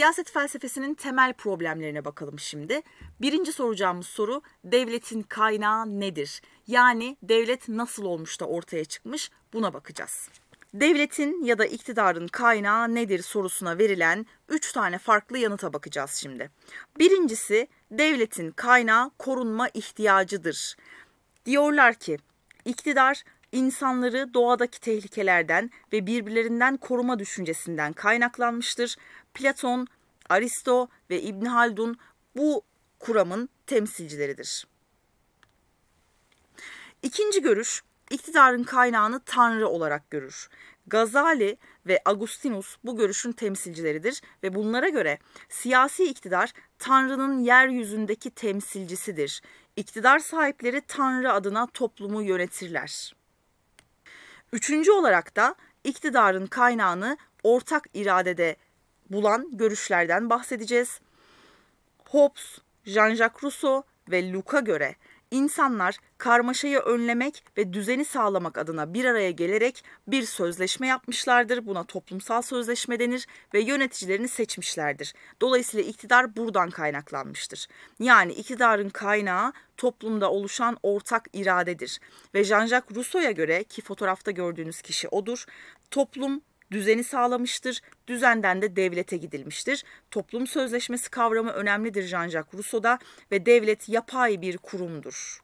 Siyaset felsefesinin temel problemlerine bakalım şimdi. Birinci soracağımız soru devletin kaynağı nedir? Yani devlet nasıl olmuş da ortaya çıkmış buna bakacağız. Devletin ya da iktidarın kaynağı nedir sorusuna verilen 3 tane farklı yanıta bakacağız şimdi. Birincisi devletin kaynağı korunma ihtiyacıdır. Diyorlar ki iktidar insanları doğadaki tehlikelerden ve birbirlerinden koruma düşüncesinden kaynaklanmıştır. Platon, Aristo ve İbn Haldun bu kuramın temsilcileridir. İkinci görüş iktidarın kaynağını tanrı olarak görür. Gazali ve Agustinus bu görüşün temsilcileridir ve bunlara göre siyasi iktidar Tanrı'nın yeryüzündeki temsilcisidir. İktidar sahipleri Tanrı adına toplumu yönetirler. Üçüncü olarak da iktidarın kaynağını ortak iradede bulan görüşlerden bahsedeceğiz. Hobbes, Jean-Jacques Rousseau ve Luca göre İnsanlar karmaşayı önlemek ve düzeni sağlamak adına bir araya gelerek bir sözleşme yapmışlardır. Buna toplumsal sözleşme denir ve yöneticilerini seçmişlerdir. Dolayısıyla iktidar buradan kaynaklanmıştır. Yani iktidarın kaynağı toplumda oluşan ortak iradedir. Ve Jean-Jacques Rousseau'ya göre ki fotoğrafta gördüğünüz kişi odur, toplum düzeni sağlamıştır. Düzenden de devlete gidilmiştir. Toplum sözleşmesi kavramı önemlidir Jean-Jacques Rousseau'da ve devlet yapay bir kurumdur.